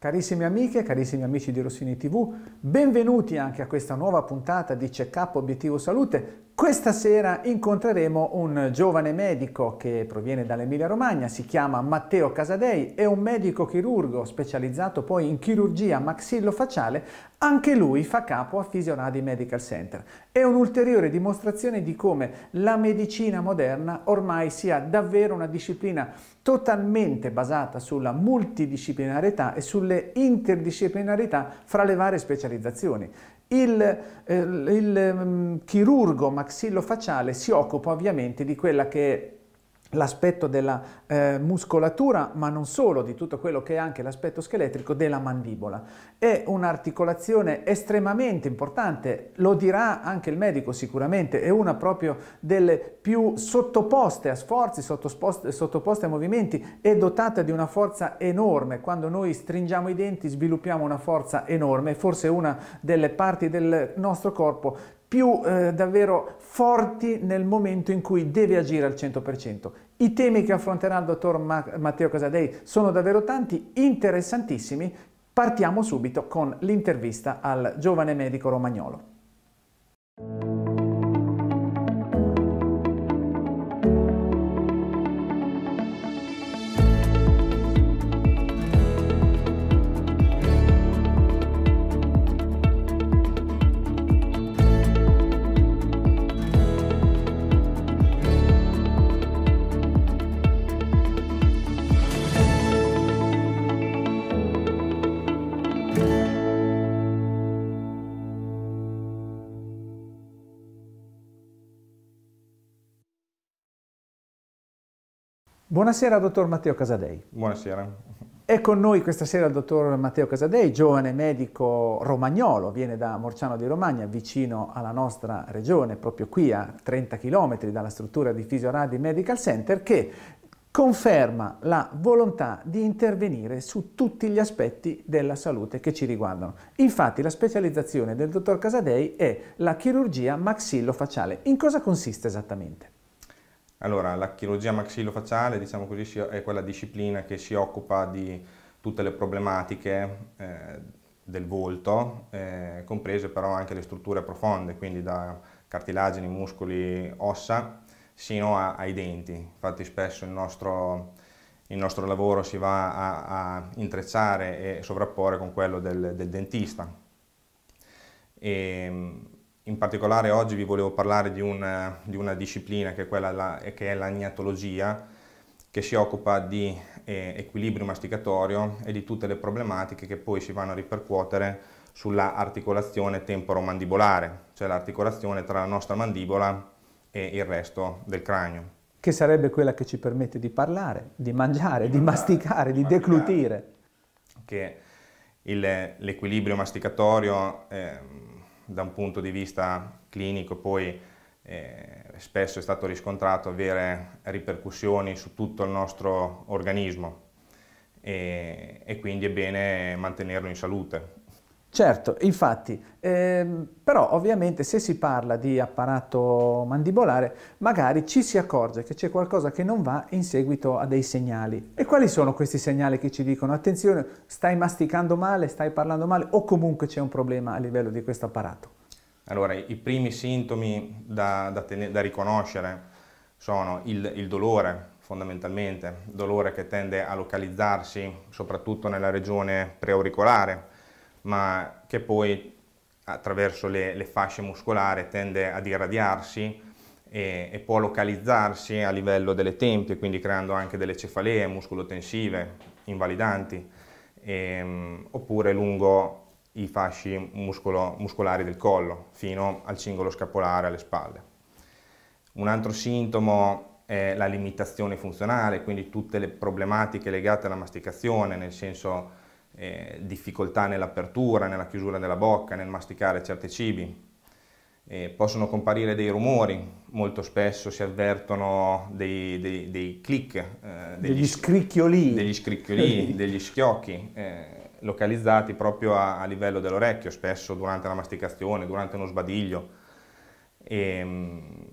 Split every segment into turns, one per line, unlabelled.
Carissime amiche, carissimi amici di Rossini TV, benvenuti anche a questa nuova puntata di Check Up Obiettivo Salute questa sera incontreremo un giovane medico che proviene dall'Emilia Romagna, si chiama Matteo Casadei, è un medico chirurgo specializzato poi in chirurgia maxillofaciale, anche lui fa capo a Fisionadi Medical Center. È un'ulteriore dimostrazione di come la medicina moderna ormai sia davvero una disciplina totalmente basata sulla multidisciplinarietà e sulle interdisciplinarità fra le varie specializzazioni. Il, eh, il ehm, chirurgo maxillofaciale si occupa ovviamente di quella che è l'aspetto della eh, muscolatura, ma non solo, di tutto quello che è anche l'aspetto scheletrico della mandibola. È un'articolazione estremamente importante, lo dirà anche il medico sicuramente, è una proprio delle più sottoposte a sforzi, sottoposte, sottoposte a movimenti e dotata di una forza enorme. Quando noi stringiamo i denti sviluppiamo una forza enorme, forse una delle parti del nostro corpo più eh, davvero forti nel momento in cui deve agire al 100%. I temi che affronterà il dottor Matteo Casadei sono davvero tanti, interessantissimi. Partiamo subito con l'intervista al giovane medico romagnolo. Buonasera dottor Matteo Casadei. Buonasera. È con noi questa sera il dottor Matteo Casadei, giovane medico romagnolo, viene da Morciano di Romagna, vicino alla nostra regione, proprio qui a 30 km dalla struttura di Fisioradi Medical Center, che conferma la volontà di intervenire su tutti gli aspetti della salute che ci riguardano. Infatti la specializzazione del dottor Casadei è la chirurgia maxillofaciale. In cosa consiste esattamente?
Allora, la chirurgia maxillofaciale, diciamo così, è quella disciplina che si occupa di tutte le problematiche eh, del volto, eh, comprese però anche le strutture profonde, quindi da cartilagini, muscoli, ossa, sino a, ai denti. Infatti spesso il nostro, il nostro lavoro si va a, a, intrecciare e sovrapporre con quello del, del dentista. E, ehm, in particolare oggi vi volevo parlare di una, di una disciplina che è, quella la, che è l'agnatologia, che si occupa di eh, equilibrio masticatorio e di tutte le problematiche che poi si vanno a ripercuotere sulla articolazione temporomandibolare, cioè l'articolazione tra la nostra mandibola e il resto del cranio.
Che sarebbe quella che ci permette di parlare, di mangiare, di masticare, di declutire.
Che il, l'equilibrio masticatorio... Eh, da un punto di vista clinico poi eh, spesso è stato riscontrato avere ripercussioni su tutto il nostro organismo e, e quindi è bene mantenerlo in salute.
Certo, infatti, ehm, però ovviamente se si parla di apparato mandibolare, magari ci si accorge che c'è qualcosa che non va in seguito a dei segnali. E quali sono questi segnali che ci dicono attenzione, stai masticando male, stai parlando male o comunque c'è un problema a livello di questo apparato?
Allora, i primi sintomi da, da, ten- da riconoscere sono il, il dolore, fondamentalmente, dolore che tende a localizzarsi soprattutto nella regione preauricolare ma che poi attraverso le, le fasce muscolari tende ad irradiarsi e, e, può localizzarsi a livello delle tempie, quindi creando anche delle cefalee muscolotensive invalidanti, e, ehm, oppure lungo i fasci muscolo, muscolari del collo, fino al cingolo scapolare alle spalle. Un altro sintomo è la limitazione funzionale, quindi tutte le problematiche legate alla masticazione, nel senso eh, difficoltà nell'apertura, nella chiusura della bocca, nel masticare certi cibi. Eh, possono comparire dei rumori, molto spesso si avvertono dei, dei, dei click, eh, degli, degli,
scricchiolini, degli, scricchiolini,
degli schiocchi eh, localizzati proprio a, a livello dell'orecchio, spesso durante la masticazione, durante uno sbadiglio. Ehm,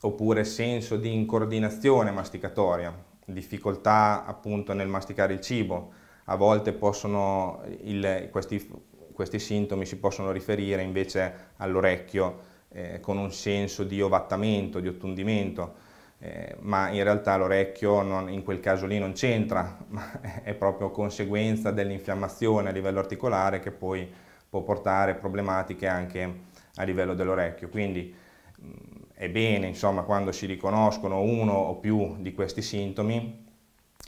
oppure senso di incordinazione masticatoria, difficoltà appunto nel masticare il cibo, a volte possono, il, questi, questi, sintomi si possono riferire invece all'orecchio eh, con un senso di ovattamento, di ottundimento, eh, ma in realtà l'orecchio non, in quel caso lì non c'entra, è proprio conseguenza dell'infiammazione a livello articolare che poi può portare problematiche anche a livello dell'orecchio. Quindi mh, mm, è bene, insomma, quando si riconoscono uno o più di questi sintomi,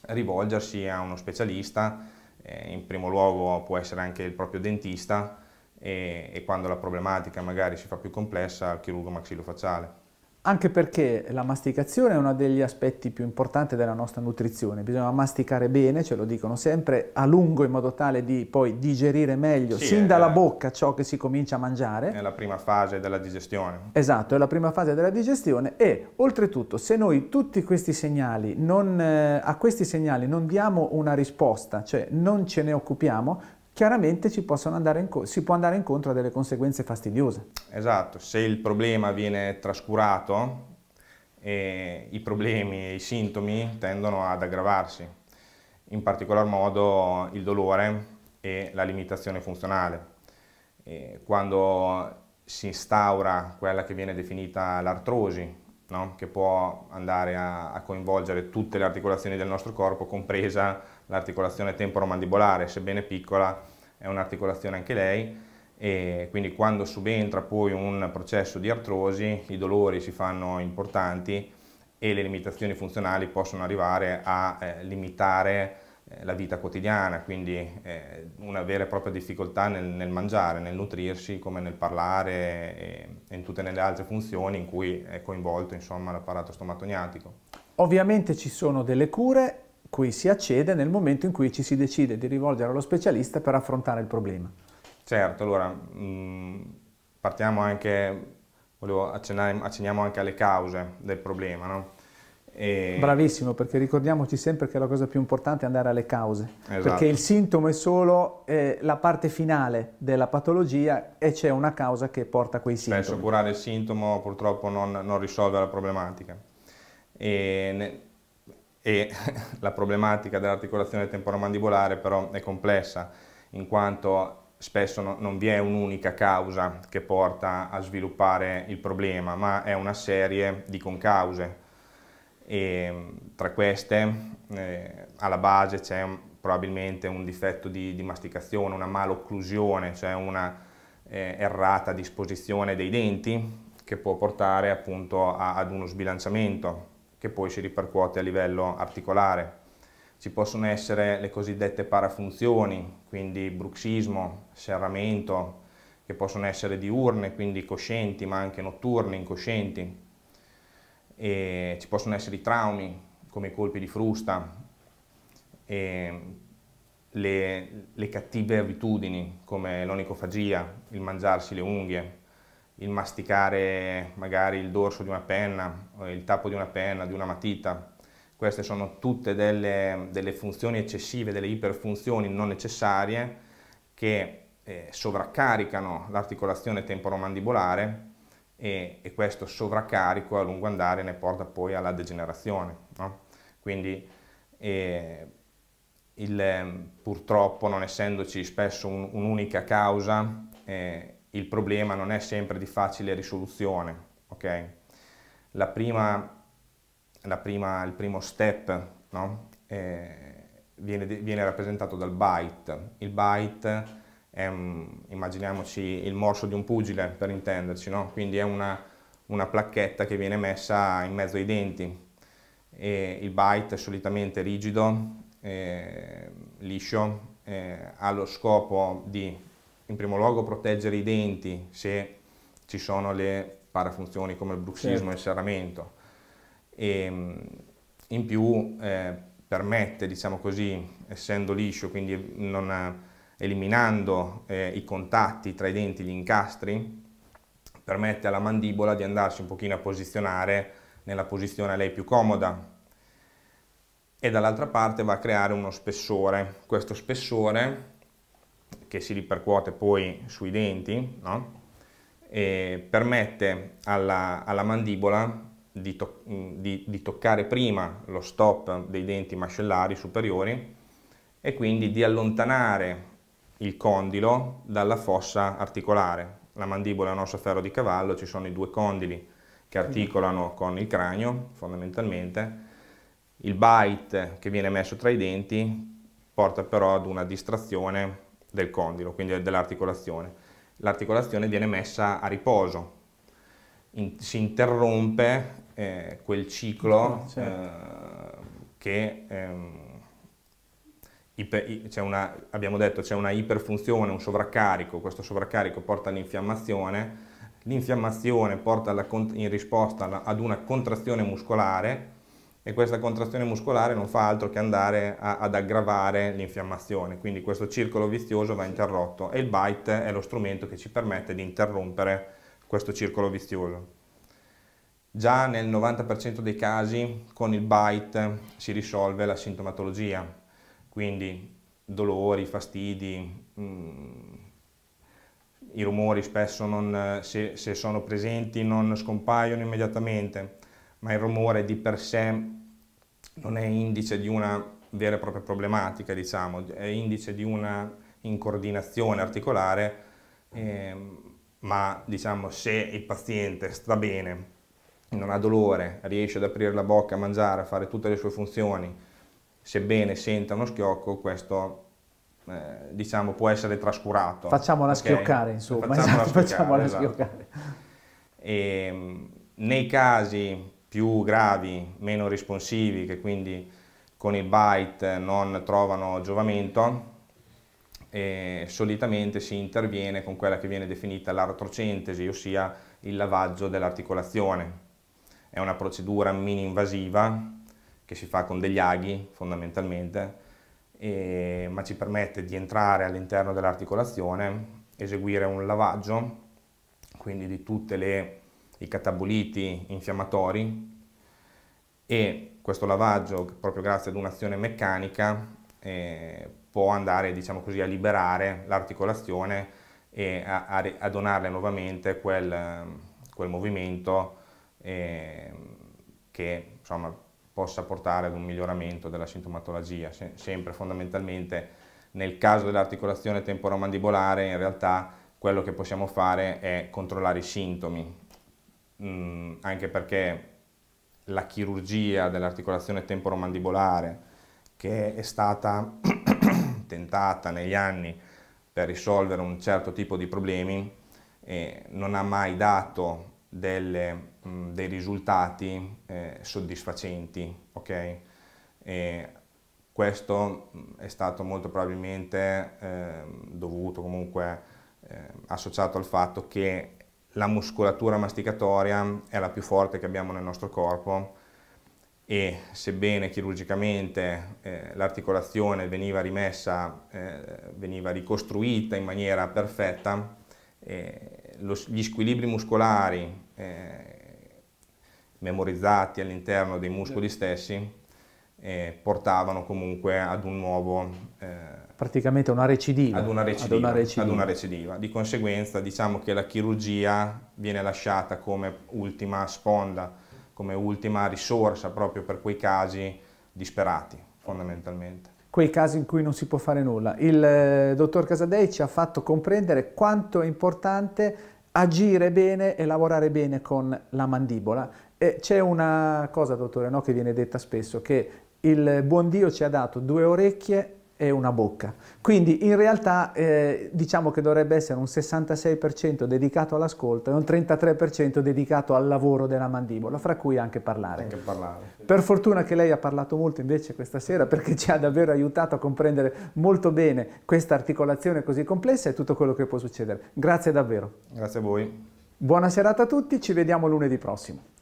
rivolgersi a uno specialista, eh, in primo luogo può essere anche il proprio dentista e, e quando la problematica magari si fa più complessa al chirurgo maxillofaciale
anche perché la masticazione è uno degli aspetti più importanti della nostra nutrizione, bisogna masticare bene, ce lo dicono sempre, a lungo in modo tale di poi digerire meglio sì, sin dalla la... bocca ciò che si comincia a mangiare. È la
prima fase della digestione.
Esatto, è la prima fase della digestione e oltretutto se noi tutti questi segnali non, eh, a questi segnali non diamo una risposta, cioè non ce ne occupiamo, chiaramente ci si può andare incontro a delle conseguenze fastidiose.
Esatto, se il problema viene trascurato, eh, i problemi e i sintomi tendono ad aggravarsi, in particolar modo il dolore e la limitazione funzionale. Eh, quando si instaura quella che viene definita l'artrosi, no? che può andare a, a coinvolgere tutte le articolazioni del nostro corpo, compresa l'articolazione temporomandibolare, sebbene piccola, è un'articolazione anche lei e quindi quando subentra poi un processo di artrosi i dolori si fanno importanti e le limitazioni funzionali possono arrivare a eh, limitare eh, la vita quotidiana, quindi eh, una vera e propria difficoltà nel, nel, mangiare, nel nutrirsi, come nel parlare e, e in tutte le altre funzioni in cui è coinvolto l'apparato stomatoniatico.
Ovviamente ci sono delle cure cui si accede nel momento in cui ci si decide di rivolgere allo specialista per affrontare il problema.
Certo, allora mm, partiamo anche, volevo accennare, acceniamo anche alle cause del problema, no? E... Bravissimo,
perché ricordiamoci sempre che la cosa più importante è andare alle cause, esatto. perché il sintomo è solo eh, la parte finale della patologia e c'è una causa che porta a quei sintomi. Spesso
curare il sintomo purtroppo non, non risolve la problematica. E ne e la problematica dell'articolazione temporomandibolare però è complessa in quanto spesso no, non vi è un'unica causa che porta a sviluppare il problema ma è una serie di concause e tra queste eh, alla base c'è probabilmente un difetto di, di masticazione, una malocclusione, cioè una eh, errata disposizione dei denti che può portare appunto a, ad uno sbilanciamento che poi si ripercuote a livello articolare. Ci possono essere le cosiddette parafunzioni, quindi bruxismo, serramento, che possono essere diurne, quindi coscienti, ma anche notturne, incoscienti. E ci possono essere i traumi, come i colpi di frusta, le, le cattive abitudini, come l'onicofagia, il mangiarsi le unghie, il masticare magari il dorso di una penna, il tappo di una penna, di una matita. Queste sono tutte delle, delle funzioni eccessive, delle iperfunzioni non necessarie che eh, sovraccaricano l'articolazione temporomandibolare e, e, questo sovraccarico a lungo andare ne porta poi alla degenerazione. No? Quindi eh, il, ehm, purtroppo non essendoci spesso un'unica un causa, eh, il problema non è sempre di facile risoluzione, ok? La prima, la prima, il primo step no? eh, viene, viene, rappresentato dal byte. Il byte è, um, immaginiamoci, il morso di un pugile, per intenderci, no? Quindi è una, una placchetta che viene messa in mezzo ai denti. E il byte è solitamente rigido, eh, liscio, eh, ha lo scopo di in primo luogo proteggere i denti se ci sono le parafunzioni come il bruxismo certo. e il certo. serramento e ehm, in più eh, permette, diciamo così, essendo liscio, quindi non, eh, eliminando eh, i contatti tra i denti, gli incastri, permette alla mandibola di andarsi un pochino a posizionare nella posizione a lei più comoda e dall'altra parte va a creare uno spessore. Questo spessore che si ripercuote poi sui denti, no? permette alla, alla mandibola di, to di, di, toccare prima lo stop dei denti mascellari superiori e quindi di allontanare il condilo dalla fossa articolare. La mandibola è un osso ferro di cavallo, ci sono i due condili che articolano con il cranio fondamentalmente. Il bite che viene messo tra i denti porta però ad una distrazione del condilo, quindi dell'articolazione. L'articolazione viene messa a riposo, in, si interrompe eh, quel ciclo ah, certo. eh, che ehm, iper, una, abbiamo detto c'è una iperfunzione, un sovraccarico, questo sovraccarico porta all'infiammazione, l'infiammazione porta alla, in risposta alla, ad una contrazione muscolare e questa contrazione muscolare non fa altro che andare a, ad aggravare l'infiammazione, quindi questo circolo vizioso va interrotto e il bite è lo strumento che ci permette di interrompere questo circolo vizioso. Già nel 90% dei casi con il bite si risolve la sintomatologia, quindi dolori, fastidi, mh, mm, i rumori spesso non, se, se sono presenti non scompaiono immediatamente, ma il rumore di per sé non è indice di una vera e propria problematica, diciamo, è indice di una incoordinazione articolare, eh, ma diciamo, se il paziente sta bene, non ha dolore, riesce ad aprire la bocca, a mangiare, a fare tutte le sue funzioni, sebbene senta uno schiocco, questo eh, diciamo, può essere trascurato. Facciamola okay? schioccare,
insomma. Facciamola esatto, schioccare. Facciamola esatto. schioccare.
E, nei casi più gravi, meno responsivi, che quindi con il byte non trovano giovamento, e solitamente si interviene con quella che viene definita l'artrocentesi, ossia il lavaggio dell'articolazione. È una procedura mini-invasiva che si fa con degli aghi fondamentalmente, e, ma ci permette di entrare all'interno dell'articolazione, eseguire un lavaggio, quindi di tutte le i cataboliti infiammatori e questo lavaggio, proprio grazie ad un'azione meccanica, eh, può andare diciamo così, a liberare l'articolazione e a, a, a, donarle nuovamente quel, quel movimento eh, che insomma, possa portare ad un miglioramento della sintomatologia. Se, sempre fondamentalmente nel caso dell'articolazione temporomandibolare in realtà quello che possiamo fare è controllare i sintomi, mh, mm, anche perché la chirurgia dell'articolazione temporomandibolare che è stata tentata negli anni per risolvere un certo tipo di problemi eh, non ha mai dato delle, mh, mm, dei risultati eh, soddisfacenti. Okay? E questo mm, è stato molto probabilmente eh, dovuto comunque ehm, associato al fatto che la muscolatura masticatoria è la più forte che abbiamo nel nostro corpo e sebbene chirurgicamente eh, l'articolazione veniva rimessa, eh, veniva ricostruita in maniera perfetta, eh, lo, gli squilibri muscolari eh, memorizzati all'interno dei muscoli stessi eh, portavano comunque ad un nuovo eh,
praticamente una recidiva, ad una recidiva, ad una recidiva. Ad una
recidiva. Di conseguenza diciamo che la chirurgia viene lasciata come ultima sponda, come ultima risorsa proprio per quei casi disperati fondamentalmente.
Quei casi in cui non si può fare nulla. Il eh, dottor Casadei ci ha fatto comprendere quanto è importante agire bene e lavorare bene con la mandibola. c'è una cosa, dottore, no, che viene detta spesso, che il buon Dio ci ha dato due orecchie e una bocca. Quindi in realtà eh, diciamo che dovrebbe essere un 66% dedicato all'ascolto e un 33% dedicato al lavoro della mandibola, fra cui anche parlare. anche parlare. Per fortuna che lei ha parlato molto invece questa sera perché ci ha davvero aiutato a comprendere molto bene questa articolazione così complessa e tutto quello che può succedere. Grazie davvero. Grazie a voi. Buona serata a tutti, ci vediamo lunedì prossimo.